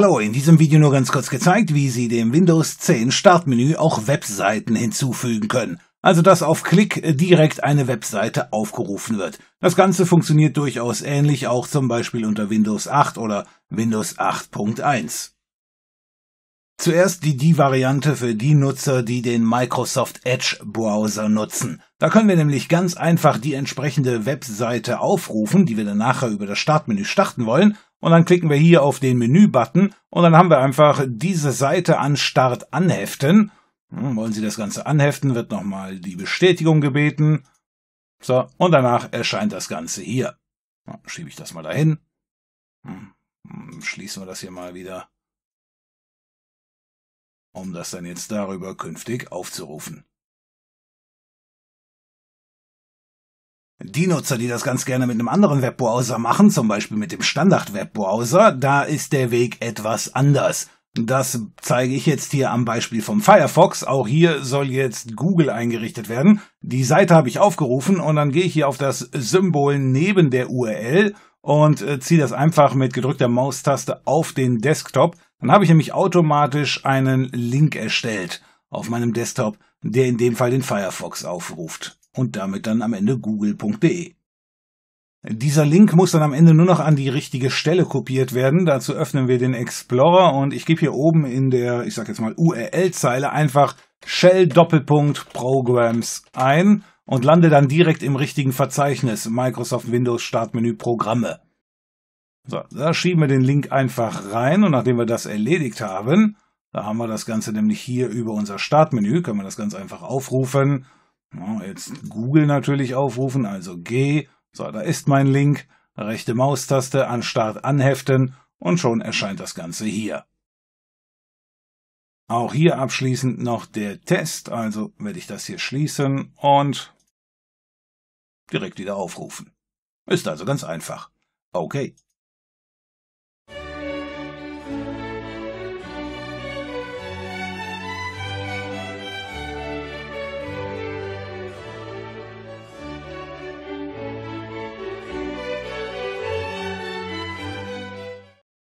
Hallo, in diesem Video nur ganz kurz gezeigt, wie Sie dem Windows 10 Startmenü auch Webseiten hinzufügen können. Also dass auf Klick direkt eine Webseite aufgerufen wird. Das Ganze funktioniert durchaus ähnlich, auch zum Beispiel unter Windows 8 oder Windows 8.1. Zuerst die Die-Variante für die Nutzer, die den Microsoft Edge-Browser nutzen. Da können wir nämlich ganz einfach die entsprechende Webseite aufrufen, die wir dann nachher über das Startmenü starten wollen, und dann klicken wir hier auf den Menü-Button und dann haben wir einfach diese Seite an Start anheften. Hm, wollen Sie das Ganze anheften, wird nochmal die Bestätigung gebeten. So, und danach erscheint das Ganze hier. Schiebe ich das mal dahin. Hm, hm, schließen wir das hier mal wieder, um das dann jetzt darüber künftig aufzurufen. Die Nutzer, die das ganz gerne mit einem anderen Webbrowser machen, zum Beispiel mit dem Standard-Webbrowser, da ist der Weg etwas anders. Das zeige ich jetzt hier am Beispiel vom Firefox. Auch hier soll jetzt Google eingerichtet werden. Die Seite habe ich aufgerufen und dann gehe ich hier auf das Symbol neben der URL und äh, ziehe das einfach mit gedrückter Maustaste auf den Desktop. Dann habe ich nämlich automatisch einen Link erstellt auf meinem Desktop, der in dem Fall den Firefox aufruft und damit dann am Ende google.de. Dieser Link muss dann am Ende nur noch an die richtige Stelle kopiert werden. Dazu öffnen wir den Explorer und ich gebe hier oben in der, ich sag jetzt mal URL-Zeile einfach shell Doppelpunkt Programs ein und lande dann direkt im richtigen Verzeichnis Microsoft Windows Startmenü Programme. So, da schieben wir den Link einfach rein und nachdem wir das erledigt haben, da haben wir das Ganze nämlich hier über unser Startmenü, können wir das ganz einfach aufrufen Jetzt Google natürlich aufrufen, also G. So, da ist mein Link. Rechte Maustaste an Start anheften und schon erscheint das Ganze hier. Auch hier abschließend noch der Test, also werde ich das hier schließen und direkt wieder aufrufen. Ist also ganz einfach. Okay.